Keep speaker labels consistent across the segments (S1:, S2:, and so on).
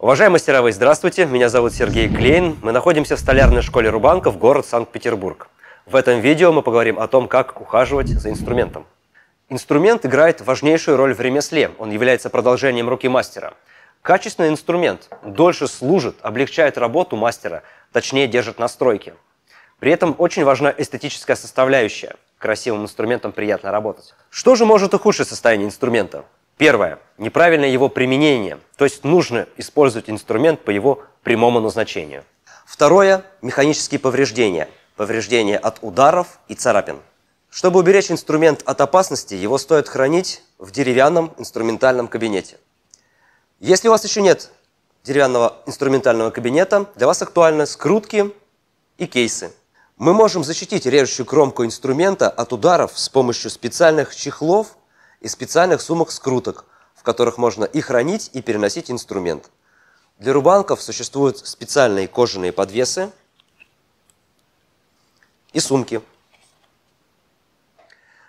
S1: Уважаемые мастеровые, здравствуйте. Меня зовут Сергей Клейн. Мы находимся в столярной школе Рубанков, город Санкт-Петербург. В этом видео мы поговорим о том, как ухаживать за инструментом. Инструмент играет важнейшую роль в ремесле. Он является продолжением руки мастера. Качественный инструмент дольше служит, облегчает работу мастера, точнее держит настройки. При этом очень важна эстетическая составляющая. Красивым инструментом приятно работать. Что же может ухудшить состояние инструмента? Первое. Неправильное его применение, то есть нужно использовать инструмент по его прямому назначению. Второе. Механические повреждения. Повреждения от ударов и царапин. Чтобы уберечь инструмент от опасности, его стоит хранить в деревянном инструментальном кабинете. Если у вас еще нет деревянного инструментального кабинета, для вас актуальны скрутки и кейсы. Мы можем защитить режущую кромку инструмента от ударов с помощью специальных чехлов и специальных сумок-скруток, в которых можно и хранить, и переносить инструмент. Для рубанков существуют специальные кожаные подвесы и сумки.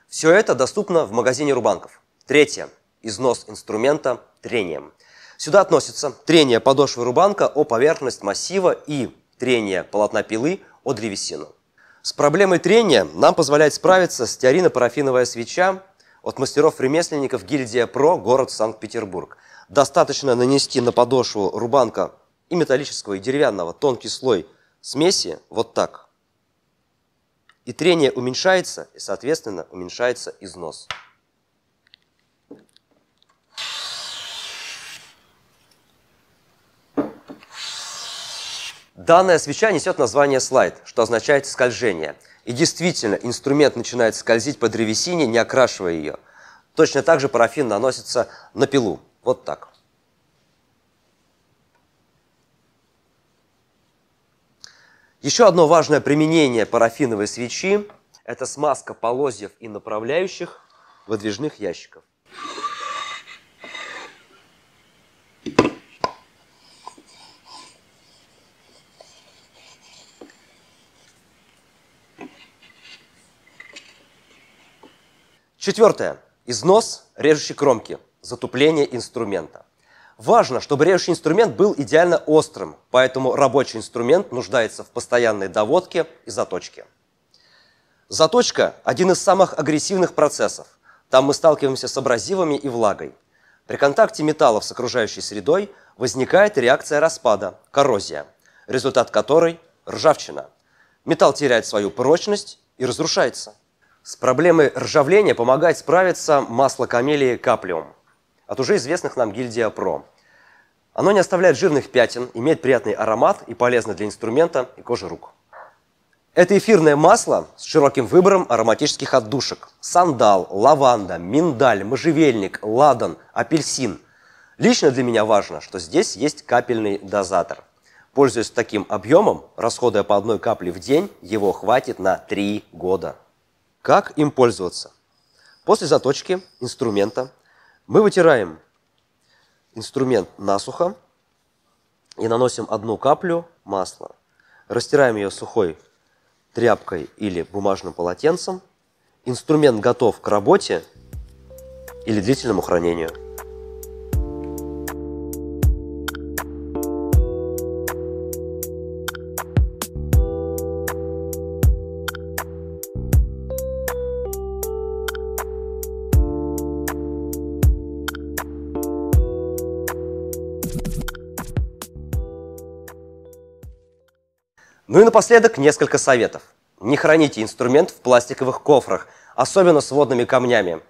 S1: Все это доступно в магазине рубанков. Третье. Износ инструмента трением. Сюда относятся трение подошвы рубанка о поверхность массива и трение полотна пилы о древесину. С проблемой трения нам позволяет справиться стеарино-парафиновая свеча от мастеров-ремесленников гильдия ПРО, город Санкт-Петербург. Достаточно нанести на подошву рубанка и металлического, и деревянного тонкий слой смеси, вот так. И трение уменьшается, и, соответственно, уменьшается износ. Данная свеча несет название слайд, что означает скольжение. И действительно, инструмент начинает скользить по древесине, не окрашивая ее. Точно так же парафин наносится на пилу. Вот так. Еще одно важное применение парафиновой свечи – это смазка полозьев и направляющих выдвижных ящиков. Четвертое. Износ режущей кромки, затупление инструмента. Важно, чтобы режущий инструмент был идеально острым, поэтому рабочий инструмент нуждается в постоянной доводке и заточке. Заточка – один из самых агрессивных процессов. Там мы сталкиваемся с абразивами и влагой. При контакте металлов с окружающей средой возникает реакция распада, коррозия, результат которой – ржавчина. Металл теряет свою прочность и разрушается. С проблемой ржавления помогает справиться масло камелии каплиум от уже известных нам гильдия Про. Оно не оставляет жирных пятен, имеет приятный аромат и полезно для инструмента и кожи рук. Это эфирное масло с широким выбором ароматических отдушек. Сандал, лаванда, миндаль, можжевельник, ладан, апельсин. Лично для меня важно, что здесь есть капельный дозатор. Пользуясь таким объемом, расходуя по одной капле в день, его хватит на три года. Как им пользоваться? После заточки инструмента мы вытираем инструмент насухо и наносим одну каплю масла. Растираем ее сухой тряпкой или бумажным полотенцем. Инструмент готов к работе или длительному хранению. Ну и напоследок несколько советов. Не храните инструмент в пластиковых кофрах, особенно с водными камнями.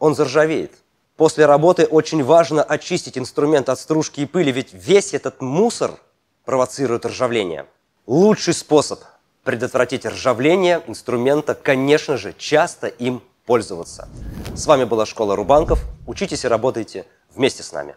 S1: Он заржавеет. После работы очень важно очистить инструмент от стружки и пыли, ведь весь этот мусор провоцирует ржавление. Лучший способ предотвратить ржавление инструмента, конечно же, часто им пользоваться. С вами была Школа Рубанков. Учитесь и работайте вместе с нами.